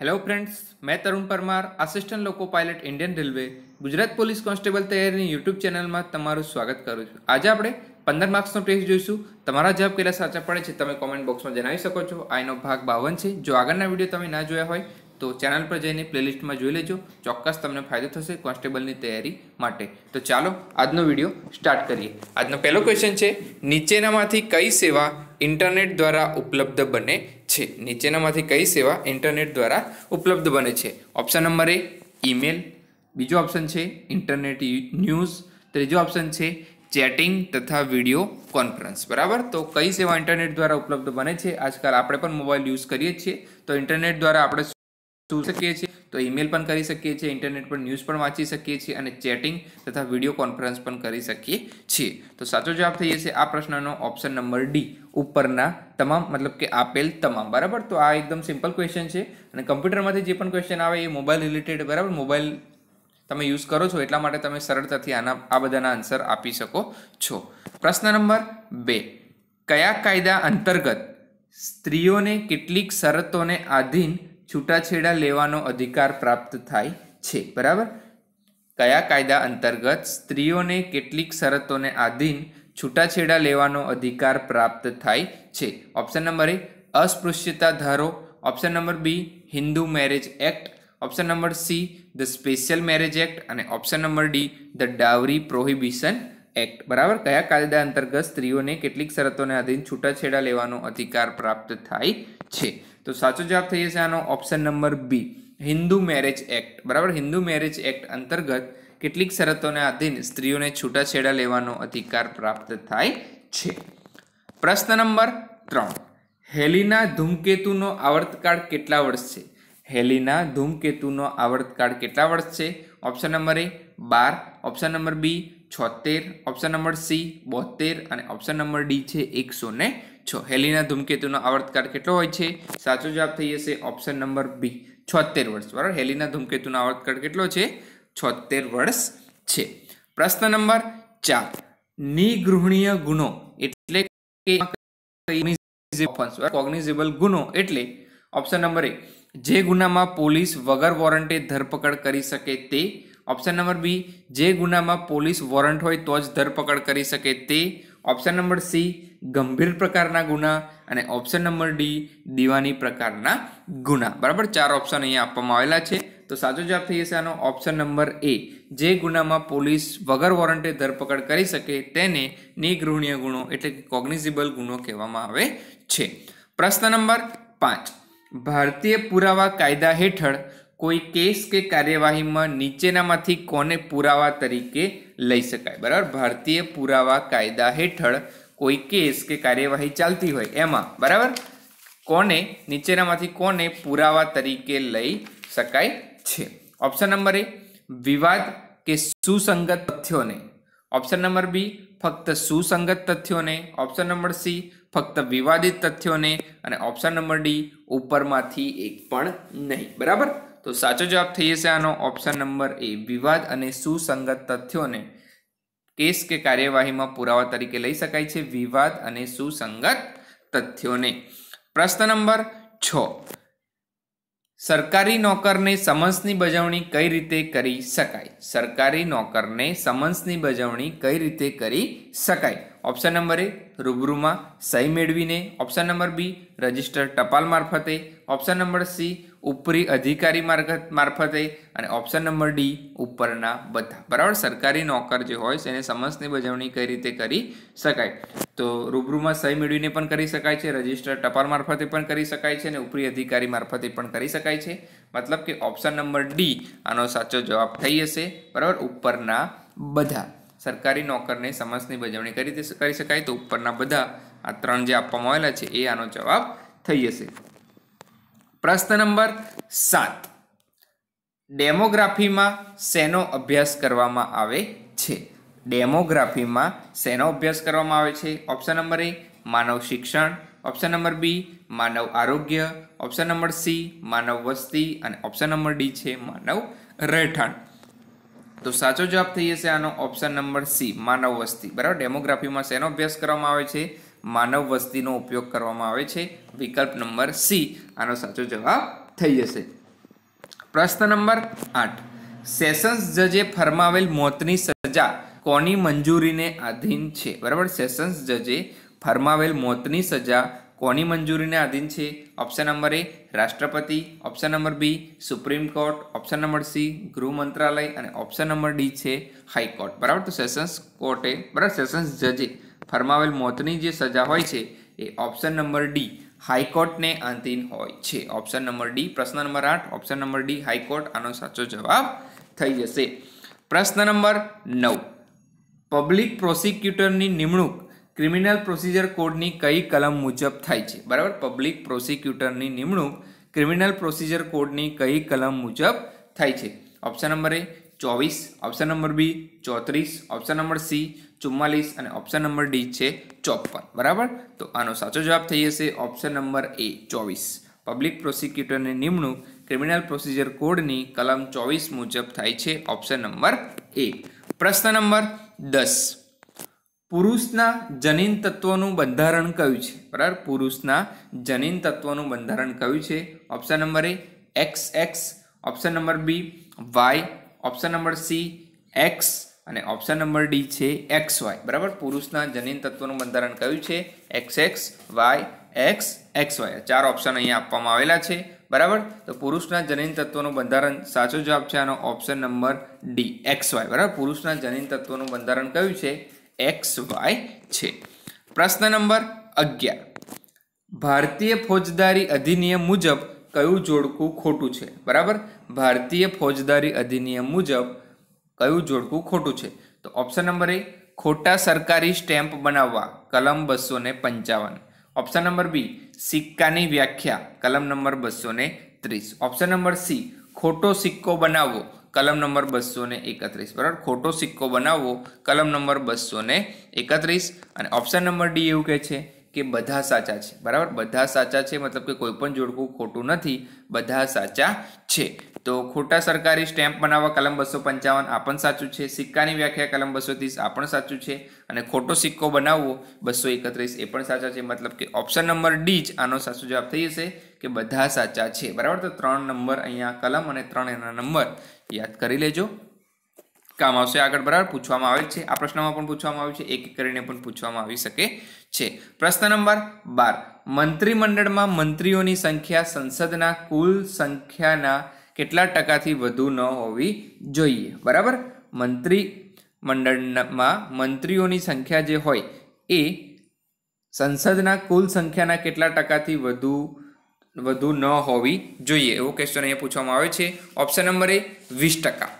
hello friends મેં Tarun Parmar assistant લોકો pilot Indian railway Gujarat police constable તૈયારીની યુટ્યુબ ચેનલમાં તમારું સ્વાગત કરું છું આજે આપણે પંદર માર્ક્સનો ટેસ્ટ જોઈશું તમારા જવાબ કેટલા સાચા પડે છે તમે કોમેન્ટ બોક્સમાં જણાવી શકો છો આનો ભાગ બાવન છે જો આગળના વિડીયો તમે ના જોયા હોય તો ચેનલ પર જઈને પ્લેલિસ્ટમાં જોઈ લેજો ચોક્કસ તમને ફાયદો થશે કોન્સ્ટેબલની તૈયારી માટે તો ચાલો આજનો વિડીયો સ્ટાર્ટ કરીએ આજનો પહેલો ક્વેશ્ચન છે નીચેનામાંથી કઈ સેવા ઇન્ટરનેટ દ્વારા ઉપલબ્ધ બને છે નીચેનામાંથી કઈ સેવા ઇન્ટરનેટ દ્વારા ઉપલબ્ધ બને છે ઓપ્શન નંબર એ ઈમેલ બીજો ઓપ્શન છે ઇન્ટરનેટ ન્યૂઝ ત્રીજો ઓપ્શન છે ચેટિંગ તથા વિડીયો કોન્ફરન્સ બરાબર તો કઈ સેવા ઇન્ટરનેટ દ્વારા ઉપલબ્ધ બને છે આજકાલ આપણે પણ મોબાઈલ યુઝ કરીએ છીએ તો ઇન્ટરનેટ દ્વારા આપણે શું શકીએ છીએ તો ઈમેલ પણ કરી શકીએ છીએ ઇન્ટરનેટ પર ન્યૂઝ પણ વાંચી શકીએ છીએ અને ચેટિંગ તથા વિડીયો કોન્ફરન્સ પણ કરી શકીએ છીએ તો સાચો જવાબ થઈ જશે આ પ્રશ્નનો ઓપ્શન નંબર ડી ઉપરના તમામ મતલબ કે આપેલ તમામ બરાબર તો આ એકદમ સિમ્પલ ક્વેશ્ચન છે અને કમ્પ્યુટરમાંથી જે પણ ક્વેશ્ચન આવે એ મોબાઈલ રિલેટેડ બરાબર મોબાઈલ તમે યુઝ કરો છો એટલા માટે તમે સરળતાથી આના આ બધાના આન્સર આપી શકો છો પ્રશ્ન નંબર બે કયા કાયદા અંતર્ગત સ્ત્રીઓને કેટલીક શરતોને આધીન છૂટાછેડા લેવાનો અધિકાર પ્રાપ્ત થાય છે બરાબર કયા કાયદા અંતર્ગત સ્ત્રીઓને કેટલીક શરતોને આધીન છૂટાછેડા લેવાનો અધિકાર પ્રાપ્ત થાય છે ઓપ્શન નંબર એ અસ્પૃશ્યતા ધારો option number B Hindu marriage act option number C the special marriage act અને option number D the dowry prohibition act બરાબર કયા કાયદા અંતર્ગત સ્ત્રીઓને કેટલીક શરતોને આધીન છૂટાછેડા લેવાનો અધિકાર પ્રાપ્ત થાય છે તો સાચો જવાબ થઈ જશે આનો option number B Hindu marriage act બરાબર હિન્દુ મેરેજ એક્ટ અંતર્ગત કેટલીક શરતોને આધીન સ્ત્રીઓને છૂટાછેડા લેવાનો અધિકાર પ્રાપ્ત થાય છે પ્રશ્ન નંબર ત્રણ હેલીના ધૂમકેતુનો આવર્તકાળ કેટલા વર્ષ છે હેલીના ધૂમકેતુનો આવર્તકાળ કેટલા વર્ષ છે ઓપ્શન નંબર એ બાર ઓપ્શન નંબર બી છોતેર ઓપ્શન નંબર સી બોતેર અને ઓપ્શન નંબર ડી છે એકસો ને છ હેલીના ધૂમકેતુનો આવર્તકાળ કેટલો હોય છે સાચો જવાબ થઈ જશે ઓપ્શન નંબર બી છોતેર વર્ષ બરાબર હેલીના ધૂમકેતુનો આવર્તકાળ કેટલો છે છોતેર વર્ષ છે પ્રશ્ન નંબર ચાર નિગૃહણીય ગુનો એટલે કે કોગ્નિઝેબલ ગુનો એટલે ઓપ્શન નંબર એક જે ગુનામાં પોલીસ વગર વોરંટે ધરપકડ કરી શકે તે ઓપ્શન નંબર બી જે ગુનામાં પોલીસ વોરંટ હોય તો જ ધરપકડ કરી શકે તે ઓપ્શન નંબર સી ગંભીર પ્રકારના ગુના અને ઓપ્શન નંબર ડી દીવાની પ્રકારના ગુના બરાબર ચાર ઓપ્શન અહીંયા આપવામાં આવેલા છે તો સાચો જવાબ થઈ જશે આનો ઓપ્શન નંબર એ જે ગુનામાં પોલીસ વગર વોરંટે ધરપકડ કરી શકે તેને નિગૃહણીય ગુનો એટલે કે કોગ્નિઝિબલ ગુનો કહેવામાં આવે છે પ્રશ્ન નંબર પાંચ ભારતીય પુરાવા કાયદા હેઠળ કોઈ કેસ કે કાર્યવાહીમાં નીચેનામાંથી કોને પુરાવા તરીકે લઈ શકાય બરાબર ભારતીય પુરાવા કાયદા હેઠળ કોઈ કેસ કે કાર્યવાહી ચાલતી હોય એમાં બરાબર કોને નીચેનામાંથી કોને પુરાવા તરીકે લઈ શકાય છે ઓપ્શન નંબર એ વિવાદ કે સુસંગત તથ્યોને ઓપ્શન નંબર બી ફક્ત સુસંગત તથ્યોને ઓપ્શન નંબર સી ફક્ત વિવાદિત તથ્યોને અને ઓપ્શન નંબર ડી ઉપરમાંથી એક પણ નહીં બરાબર તો સાચો જવાબ થઈ જશે આનો ઓપ્શન નંબર એ વિવાદ અને સુસંગત તથ્યોને કેસ કે કાર્યવાહીમાં પુરાવા તરીકે લઈ શકાય છે વિવાદ અને સુસંગત તથ્યોને પ્રશ્ન નંબર છ સરકારી નોકરને સમન્સની બજવણી કઈ રીતે કરી શકાય સરકારી નોકરને સમન્સની બજવણી કઈ રીતે કરી શકાય ઓપ્શન નંબર એ રૂબરૂમાં સહી મેળવીને ઓપ્શન નંબર બી રજિસ્ટર ટપાલ મારફતે ઓપ્શન નંબર સી ઉપરી અધિકારી મારફત મારફતે અને ઓપ્શન નંબર ડી ઉપરના બધા બરાબર સરકારી નોકર જે હોય છે એને સમજની બજવણી કઈ રીતે કરી શકાય તો રૂબરૂમાં સહી મેળવીને પણ કરી શકાય છે રજિસ્ટર ટપાલ મારફતે પણ કરી શકાય છે અને ઉપરી અધિકારી મારફતે પણ કરી શકાય છે મતલબ કે ઓપ્શન નંબર ડી આનો સાચો જવાબ થઈ હશે બરાબર ઉપરના બધા સરકારી નોકરને સમજની બજવણી કરી કરી શકાય તો ઉપરના બધા આ ત્રણ જે આપવામાં આવેલા છે એ આનો જવાબ થઈ જશે પ્રશ્ન નંબર સાત ડેમોગ્રાફીમાં શેનો અભ્યાસ કરવામાં આવે છે ડેમોગ્રાફીમાં શેનો અભ્યાસ કરવામાં આવે છે ઓપ્શન નંબર એ માનવ શિક્ષણ ઓપ્શન નંબર બી માનવ આરોગ્ય ઓપ્શન નંબર સી માનવ વસ્તી અને ઓપ્શન નંબર ડી છે માનવ રહેઠાણ તો સાચો જવાબ થઈ જશે આનો ઓપ્શન નંબર સી માનવ વસ્તી બરાબર ડેમોગ્રાફીમાં શેનો અભ્યાસ કરવામાં આવે છે માનવ વસ્તીનો ઉપયોગ કરવામાં આવે છે વિકલ્પ નંબર સી આનો સાચો જવાબ થઈ જશે પ્રશ્ન નંબર આઠ સેશન્સ જજે ફરમાવેલ મોતની સજા કોની મંજૂરીને આધીન છે બરાબર સેશન્સ જજે ફરમાવેલ મોતની સજા કોની મંજૂરીને આધીન છે ઓપ્શન નંબર એ રાષ્ટ્રપતિ option number B supreme court option number C ગૃહ મંત્રાલય અને ઓપ્શન નંબર ડી છે હાઈકોર્ટ બરાબર તો સેશન્સ કોર્ટે બરાબર સેશન્સ જજે ફરમાવેલ મોતની જે સજા હોય છે એ ઓપ્શન નંબર ડી હાઈકોર્ટને અંતિમ હોય છે ઓપ્શન નંબર ડી પ્રશ્ન નંબર આઠ ઓપ્શન નંબર ડી હાઈકોર્ટ આનો સાચો જવાબ થઈ જશે પ્રશ્ન નંબર નવ પબ્લિક પ્રોસિક્યુટરની નિમણૂક ક્રિમિનલ પ્રોસિજર કોડની કઈ કલમ મુજબ થાય છે બરાબર પબ્લિક પ્રોસિક્યુટરની નિમણૂક ક્રિમિનલ પ્રોસિજર કોડની કઈ કલમ મુજબ થાય છે ઓપ્શન નંબર એ ચોવીસ ઓપ્શન નંબર બી ચોત્રીસ ઓપ્શન નંબર સી ચુમ્માલીસ અને ઓપ્શન નંબર ડી છે ચોપન બરાબર તો આનો સાચો જવાબ થઈ જશે ઓપ્શન નંબર એ ચોવીસ પબ્લિક પ્રોસિક્યુટરની નિમણૂક ક્રિમિનલ પ્રોસિજર કોડની કલમ ચોવીસ મુજબ થાય છે ઓપ્શન નંબર એ પ્રશ્ન નંબર દસ પુરુષના જનીન તત્વનું બંધારણ કયું છે બરાબર પુરુષના જનીન તત્વનું બંધારણ કયું છે option number A X X option number B Y option number C X અને ઓપ્શન નંબર ડી છે એક્સ વાય બરાબર પુરુષના જનીન તત્વનું બંધારણ કયું છે X X Y X X Y ચાર ઓપ્શન અહીંયા આપવામાં આવેલા છે બરાબર તો પુરુષના જનીન તત્વનું બંધારણ સાચો જવાબ છે આનો option number D X Y બરાબર પુરુષના જનીન તત્વનું બંધારણ કયું છે એક્સ વાય છે પ્રશ્ન નંબર અગિયાર ભારતીય ફોજદારી અધિનિયમ મુજબ કયું જોડકું ખોટું છે બરાબર ભારતીય ફોજદારી અધિનિયમ મુજબ કયું જોડકું ખોટું છે તો ઓપ્શન નંબર એ ખોટા સરકારી સ્ટેમ્પ બનાવવા કલમ બસો ને પંચાવન ઓપ્શન નંબર બી સિક્કાની વ્યાખ્યા કલમ નંબર બસો ને ત્રીસ ઓપ્શન નંબર સી ખોટો સિક્કો બનાવવો કલમ નંબર બસો ને એકત્રીસ બરાબર ખોટો સિક્કો બનાવવો કલમ નંબર બસો ને એકત્રીસ અને ઓપ્શન નંબર ડી એવું કહે છે કે બધા સાચા છે બરાબર બધા સાચા છે મતલબ કે કોઈ પણ જોડકું ખોટું નથી બધા સાચા છે તો ખોટા સરકારી સ્ટેમ્પ બનાવવા કલમ બસો પંચાવન આ પણ સાચું છે સિક્કાની વ્યાખ્યા કલમ બસો ત્રીસ આ પણ સાચું છે અને ખોટો સિક્કો બનાવવો બસો એકત્રીસ એ પણ સાચા છે મતલબ કે ઓપ્શન નંબર ડી જ આનો સાચો જવાબ થઈ જશે કે બધા સાચા છે બરાબર તો ત્રણ નંબર અહીંયા કલમ અને ત્રણ એના નંબર યાદ કરી લેજો કામ આવશે આગળ બરાબર પૂછવામાં આવેલ છે આ પ્રશ્નમાં પણ પૂછવામાં આવ્યું છે એક કરીને પણ પૂછવામાં આવી શકે છે પ્રશ્ન નંબર બાર મંત્રીમંડળમાં મંત્રીઓની સંખ્યા સંસદના કુલ સંખ્યાના કેટલા ટકાથી વધુ ન હોવી જોઈએ બરાબર મંત્રી મંડળમાં મંત્રીઓની સંખ્યા જે હોય એ સંસદના કુલ સંખ્યાના કેટલા ટકાથી વધુ વધુ ન હોવી જોઈએ એવો ક્વેશ્ચન અહીંયા પૂછવામાં આવે છે ઓપ્શન નંબર એ વીસ ટકા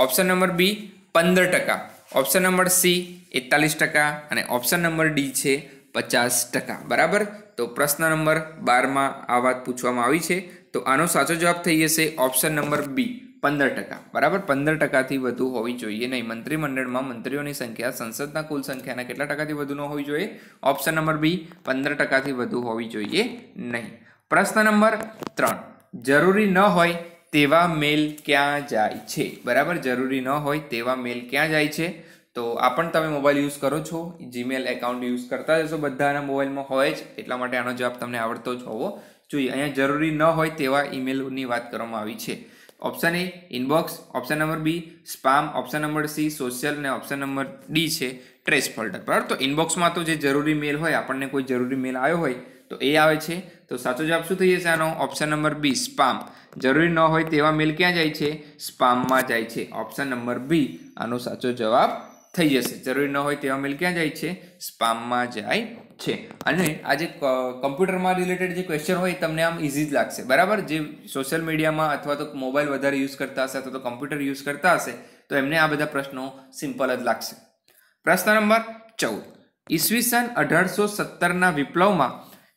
ઓપ્શન નંબર બી પંદર ટકા ઓપ્શન નંબર સી એકતાલીસ ટકા અને ઓપ્શન નંબર ડી છે પચાસ ટકા બરાબર તો પ્રશ્ન નંબર બારમાં આ વાત પૂછવામાં આવી છે તો આનો સાચો જવાબ થઈ જશે ઓપ્શન નંબર બી પંદર ટકા બરાબર પંદર ટકાથી વધુ હોવી જોઈએ નહીં મંત્રીમંડળમાં મંત્રીઓની સંખ્યા સંસદના કુલ સંખ્યાના કેટલા ટકાથી વધુ ન હોવી જોઈએ ઓપ્શન નંબર બી પંદર ટકાથી વધુ હોવી જોઈએ નહીં પ્રશ્ન નંબર ત્રણ જરૂરી ન હોય તેવા મેલ ક્યાં જાય છે બરાબર જરૂરી ન હોય તેવા મેલ ક્યાં જાય છે તો આ પણ તમે મોબાઈલ યુઝ કરો છો જીમેલ એકાઉન્ટ યુઝ કરતા જશો બધાના મોબાઈલમાં હોય જ એટલા માટે આનો જવાબ તમને આવડતો જ હોવો જોઈએ અહીંયા જરૂરી ન હોય તેવા ઈમેલની વાત કરવામાં આવી છે option A inbox option number B spam option number C social અને ઓપ્શન નંબર ડી છે ટ્રેસ ફોલ્ડર બરાબર તો ઇનબોક્સમાં તો જે જરૂરી મેલ હોય આપણને કોઈ જરૂરી મેલ આવ્યો હોય તો એ આવે છે તો સાચો જવાબ શું થઈ જશે આનો ઓપ્શન નંબર બી સ્પામ જરૂરી ન હોય તેવા મેલ ક્યાં જાય છે સ્પામમાં જાય છે ઓપ્શન નંબર બી આનો સાચો જવાબ થઈ જશે જરૂરી ન હોય તેવા મેલ ક્યાં જાય છે સ્પામમાં જાય છે અને આ જે કમ્પ્યુટરમાં રિલેટેડ જે ક્વેશ્ચન હોય તમને આમ ઇઝી જ લાગશે બરાબર જે સોશિયલ મીડિયામાં અથવા તો મોબાઈલ વધારે યુઝ કરતા હશે અથવા તો કમ્પ્યુટર યુઝ કરતા હશે તો એમને આ બધા પ્રશ્નો સિમ્પલ જ લાગશે પ્રશ્ન નંબર ચૌદ ઈસવીસન અઢારસો સત્તરના વિપ્લવમાં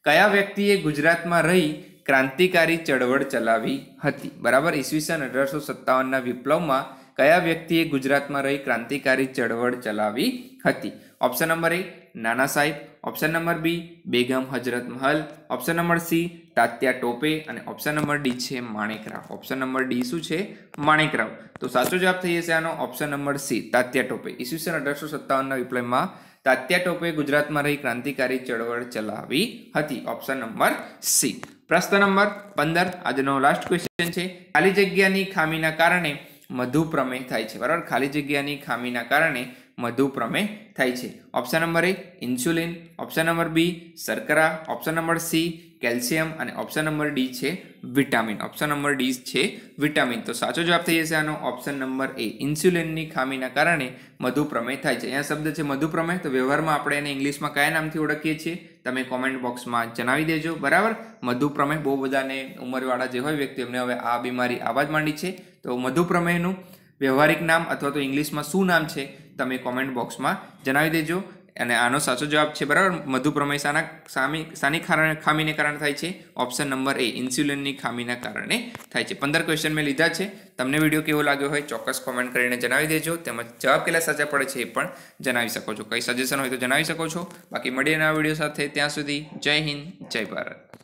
કયા વ્યક્તિએ ગુજરાતમાં રહી ક્રાંતિકારી ચળવળ ચલાવી હતી બરાબર ઈસવીસન અઢારસો સત્તાવનના વિપ્લવમાં કયા વ્યક્તિએ ગુજરાતમાં રહી ક્રાંતિકારી ચળવળ ચલાવી હતી option number A Nana Saheb option number B Begum Hazrat Mahal option number C Tatya Tope અને ઓપ્શન નંબર ડી છે માણેકરાવ ઓપ્શન નંબર ડી શું છે માણેકરાવ તો સાચો જવાબ થઈ જશે આનો option number C Tatya Tope ઈસવીસન અઢારસો સત્તાવનના વિપ્લવમાં તાત્યા ટોપે ગુજરાતમાં રહી ક્રાંતિકારી ચળવળ ચલાવી હતી ઓપ્શન નંબર સી પ્રશ્ન નંબર પંદર આજનો લાસ્ટ ક્વેશ્ચન છે ખાલી જગ્યાની ખામીના કારણે મધુપ્રમેહ થાય છે બરાબર ખાલી જગ્યાની ખામીના કારણે મધુપ્રમેહ થાય છે ઓપ્શન નંબર એક ઇન્સ્યુલિન ઓપ્શન નંબર બી શર્કરા ઓપ્શન નંબર સી કેલ્શિયમ અને ઓપ્શન નંબર ડી છે વિટામિન ઓપ્શન નંબર ડી છે વિટામિન તો સાચો જવાબ થઈ જશે આનો ઓપ્શન નંબર એ ઇન્સ્યુલિનની ખામીના કારણે મધુપ્રમેહ થાય છે અહીંયા શબ્દ છે મધુપ્રમેહ તો વ્યવહારમાં આપણે એને ઇંગ્લિશમાં કયા નામથી ઓળખીએ છીએ તમે કોમેન્ટ બોક્સમાં જણાવી દેજો બરાબર મધુપ્રમેહ બહુ બધાને ઉંમરવાળા જે હોય વ્યક્તિ એમને હવે આ બીમારી આવા જ માંડી છે તો મધુપ્રમેહનું વ્યવહારિક નામ અથવા તો ઇંગ્લિશમાં શું નામ છે તમે કોમેન્ટ બોક્સમાં જણાવી દેજો અને આનો સાચો જવાબ છે બરાબર મધુપ્રમેય સાના સામી સાની ખામીને કારણે થાય છે ઓપ્શન નંબર એ ઇન્સ્યુલિનની ખામીના કારણે થાય છે પંદર ક્વેશ્ચન મેં લીધા છે તમને વિડીયો કેવો લાગ્યો હોય ચોક્કસ કોમેન્ટ કરીને જણાવી દેજો તેમજ જવાબ કેટલા સાચા પડે છે એ પણ જણાવી શકો છો કંઈ સજેશન હોય તો જણાવી શકો છો બાકી મળીએ નવા વિડીયો સાથે ત્યાં સુધી જય હિન્દ જય ભારત